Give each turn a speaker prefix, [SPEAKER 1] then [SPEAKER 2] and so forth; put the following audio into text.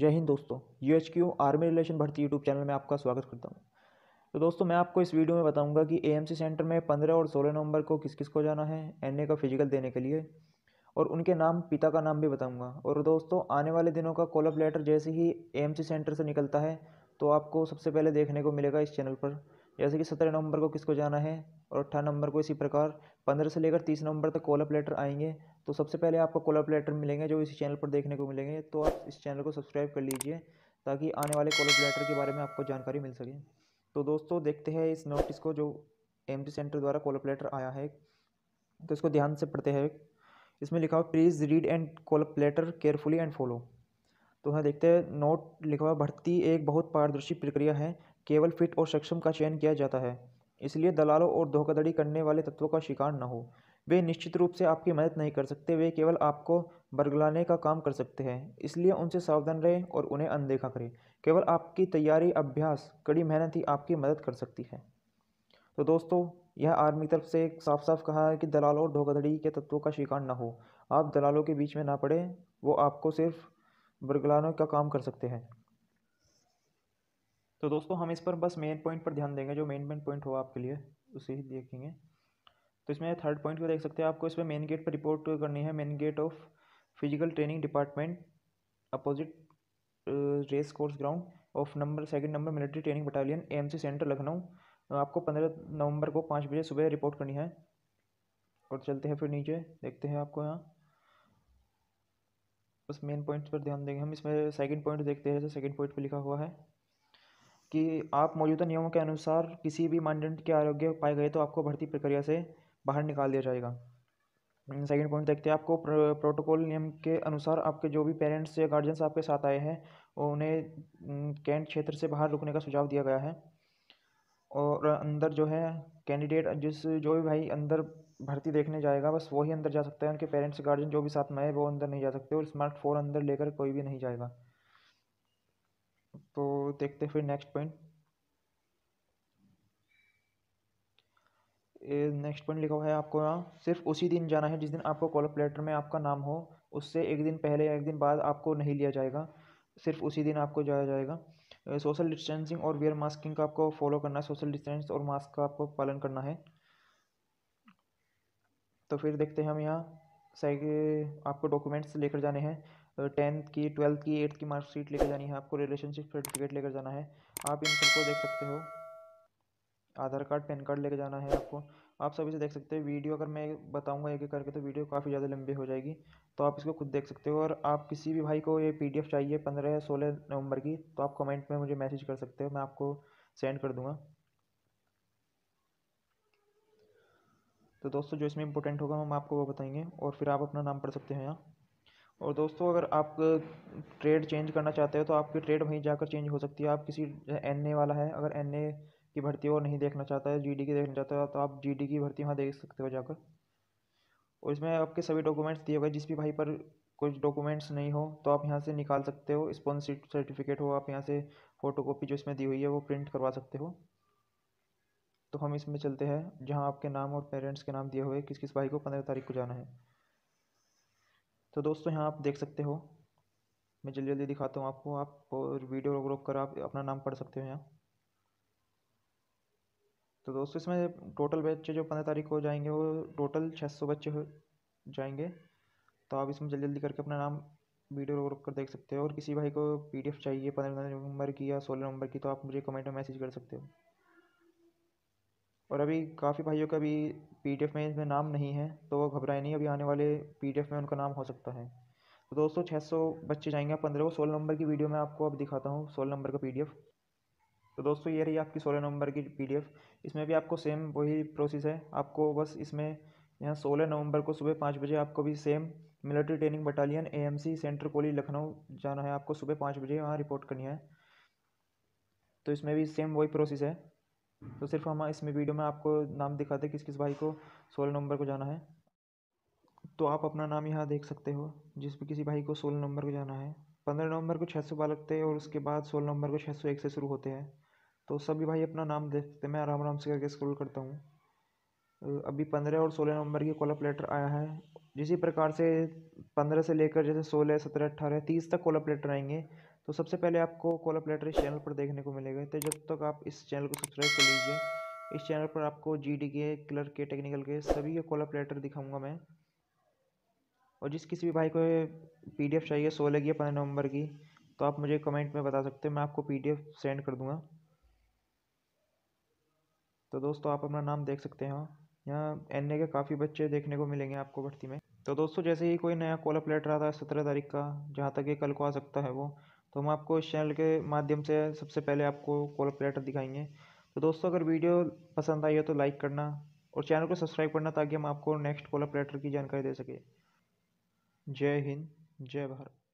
[SPEAKER 1] जय हिंद दोस्तों U H Q army relation भर्ती यूट्यूब चैनल में आपका स्वागत करता हूँ तो दोस्तों मैं आपको इस वीडियो में बताऊंगा कि एएमसी सेंटर में पंद्रह और सोलह नवंबर को किस किस को जाना है एनए का फिजिकल देने के लिए और उनके नाम पिता का नाम भी बताऊंगा और दोस्तों आने वाले दिनों का कॉलअप लेटर जैसे ही ए सेंटर से निकलता है तो आपको सबसे पहले देखने को मिलेगा इस चैनल पर जैसे कि सत्रह नवंबर को किसको जाना है और अट्ठारह नंबर को इसी प्रकार पंद्रह से लेकर तीस नंबर तक कॉलअप लेटर आएंगे तो सबसे पहले आपको कॉलअप लेटर मिलेंगे जो इसी चैनल पर देखने को मिलेंगे तो आप इस चैनल को सब्सक्राइब कर लीजिए ताकि आने वाले कॉलअप लेटर के बारे में आपको जानकारी मिल सके तो दोस्तों देखते हैं इस नोटिस को जो एम सेंटर द्वारा कॉलअप लेटर आया है तो इसको ध्यान से पढ़ते हैं इसमें लिखा हुआ please read and call up letter carefully and follow तो हाँ देखते हैं नोट लिखा हुआ भर्ती एक बहुत पारदर्शी प्रक्रिया है केवल फिट और सक्षम का चयन किया जाता है इसलिए दलालों और धोखाधड़ी करने वाले तत्वों का शिकार न हो वे निश्चित रूप से आपकी मदद नहीं कर सकते वे केवल आपको बरगलाने का काम कर सकते हैं इसलिए उनसे सावधान रहें और उन्हें अनदेखा करें केवल आपकी तैयारी अभ्यास कड़ी मेहनत ही आपकी मदद कर सकती है तो दोस्तों यह आर्मी तरफ से साफ साफ कहा है कि दलालों और धोखाधड़ी के तत्वों का शिकार ना हो आप दलालों के बीच में ना पड़े वो आपको सिर्फ बरगलाने का काम कर सकते हैं तो दोस्तों हम इस पर बस मेन पॉइंट पर ध्यान देंगे जो मेन मेन पॉइंट होगा आपके लिए उसे ही देखेंगे तो इसमें थर्ड पॉइंट को देख सकते हैं आपको इसमें मेन गेट पर रिपोर्ट करनी है main gate of physical training department opposite race course ground of number second number military training battalion AMC centre Lucknow आपको पंद्रह नवंबर को पाँच बजे सुबह रिपोर्ट करनी है और चलते हैं फिर नीचे देखते हैं आपको यहाँ बस मेन पॉइंट्स पर ध्यान देंगे हम इसमें सेकंड पॉइंट देखते हैं जैसे सेकंड पॉइंट पर लिखा हुआ है कि आप मौजूदा नियमों के अनुसार किसी भी मानदंड के आरोग्य पाए गए तो आपको भर्ती प्रक्रिया से बाहर निकाल दिया जाएगा सेकंड हम्म, पॉइंट देखते हैं आपको प्रोटोकॉल नियम के अनुसार आपके जो भी पेरेंट्स या गार्जियंस आपके साथ आए हैं उन्हें हम्म, कैंट क्षेत्र से बाहर रुकने का सुझाव दिया गया है और अंदर जो है कैंडिडेट जिस जो भी भाई अंदर भर्ती देखने जाएगा बस वही अंदर जा सकता है उनके पेरेंट्स गार्जियन जो भी साथ में आए वो अंदर नहीं जा सकते और स्मार्टफोन अंदर लेकर कोई भी नहीं जाएगा तो देखते फिर नेक्स्ट पॉइंट नेक्स्ट पॉइंट लिखा हुआ है आपको यहाँ सिर्फ उसी दिन जाना है जिस दिन आपको कॉलअप प्लेटर में आपका नाम हो उससे एक दिन पहले या एक दिन बाद आपको नहीं लिया जाएगा सिर्फ उसी दिन आपको जाया जाएगा सोशल डिस्टेंसिंग और वेयर मास्किंग का आपको फॉलो करना है सोशल डिस्टेंस और मास्क का आपको पालन करना है तो फिर देखते हैं हम यहाँ सही आपको डॉक्यूमेंट्स लेकर जाने हैं टेंथ की ट्वेल्थ की एट्थ की मार्कशीट लेकर जानी है आपको रिलेशनशिप सर्टिफिकेट लेकर जाना है आप इन सबको देख सकते हो आधार कार्ड पैन कार्ड लेकर जाना है आपको आप सभी से देख सकते हो वीडियो अगर मैं बताऊंगा एक एक करके तो वीडियो काफ़ी ज़्यादा लंबी हो जाएगी तो आप इसको खुद देख सकते हो और आप किसी भी भाई को ये पीडीएफ चाहिए पंद्रह या सोलह नवंबर की तो आप कमेंट में मुझे मैसेज कर सकते हो मैं आपको सेंड कर दूँगा तो दोस्तों जो इसमें इंपॉर्टेंट होगा हम आपको वो बताएंगे और फिर आप अपना नाम पढ़ सकते हैं यहाँ और दोस्तों अगर आप ट्रेड चेंज करना चाहते हो तो आपकी ट्रेड वहीं जाकर चेंज हो सकती है आप किसी एन ए वाला है अगर एन ए की भर्ती और नहीं देखना चाहता है जी डी की देखना चाहता है तो आप जी डी की भर्ती वहाँ देख सकते हो जाकर और इसमें आपके सभी डॉक्यूमेंट्स दिए गए जिस भी भाई पर कुछ डॉक्यूमेंट्स नहीं हो तो आप यहाँ से निकाल सकते हो स्पॉन्सर सर्टिफिकेट हो आप यहाँ से फ़ोटो जो इसमें दी हुई है वो प्रिंट करवा सकते हो तो हम इसमें चलते हैं जहाँ आपके नाम और पेरेंट्स के नाम दिए हुए किस किस भाई को पंद्रह तारीख को जाना है तो दोस्तों यहाँ आप देख सकते हो मैं जल्दी जल्दी दिखाता हूँ आपको आप और वीडियो रोक रोक कर आप अपना नाम पढ़ सकते हो यहाँ तो दोस्तों इसमें टोटल बच्चे जो पंद्रह तारीख को जाएंगे वो टोटल छः सौ बच्चे हो जाएंगे तो आप इसमें जल्दी जल्दी करके अपना नाम वीडियो रोक रोक कर देख सकते हो और किसी भाई को पीडीएफ चाहिए पंद्रह नवंबर की या सोलह नवंबर की तो आप मुझे कमेंट में मैसेज कर सकते हो और अभी काफ़ी भाइयों का भी पी डी एफ़ में इसमें नाम नहीं है तो वो घबराए नहीं अभी आने वाले पी डी एफ़ में उनका नाम हो सकता है तो दोस्तों छः सौ बच्चे जाएंगे आप पंद्रह को सोलह नंबर की वीडियो में आपको अब दिखाता हूँ सोलह नंबर का पी डी एफ़ तो दोस्तों ये रही आपकी सोलह नवंबर की पी इसमें भी आपको सेम वही प्रोसेस है आपको बस इसमें यहाँ सोलह नवंबर को सुबह पाँच बजे आपको भी same military training battalion A centre कोली लखनऊ जाना है आपको सुबह पाँच बजे वहाँ रिपोर्ट करनी है तो इसमें भी सेम वही प्रोसेस है तो सिर्फ हम इसमें वीडियो में आपको नाम दिखाते किस किस भाई को सोलह नंबर को जाना है तो आप अपना नाम यहाँ देख सकते हो भी किसी भाई को सोलह नंबर को जाना है पंद्रह नवंबर को छः सौ बाल लगते हैं और उसके बाद सोलह नवंबर को छः सौ एक से शुरू होते हैं तो सभी भाई अपना नाम देख सकते हैं मैं आराम आराम से करके स्क्रॉल करता हूँ अभी पंद्रह और सोलह नवंबर की कॉलअप लेटर आया है जिसी प्रकार से पंद्रह से लेकर जैसे सोलह सत्रह अट्ठारह तीस तक कॉलअप लेटर आएंगे तो सबसे पहले आपको कॉल ऑफ लेटर इस चैनल पर देखने को मिलेगा तो जब तक आप इस चैनल को सब्सक्राइब कर लीजिए इस चैनल पर आपको डी के क्लर्क के टेक्निकल के सभी के ऑफ लेटर दिखाऊंगा मैं और जिस किसी भी भाई को एफ चाहिए सोलह की पंद्रह नवंबर की तो आप मुझे कमेंट में बता सकते हैं मैं आपको एफ सेंड कर दूंगा तो दोस्तों आप अपना नाम देख सकते हैं यहाँ एन के काफ़ी बच्चे देखने को मिलेंगे आपको भर्ती में तो दोस्तों जैसे ही कोई नया कॉल ऑफ लेटर आता है सत्रह तारीख का जहाँ तक ये कल को आ सकता है वो तो हम आपको इस चैनल के माध्यम से सबसे पहले आपको कॉल लेटर दिखाएंगे तो दोस्तों अगर वीडियो पसंद आई हो तो लाइक करना और चैनल को सब्सक्राइब करना ताकि हम आपको नेक्स्ट कॉल लेटर की जानकारी दे सकें जय हिंद जय भारत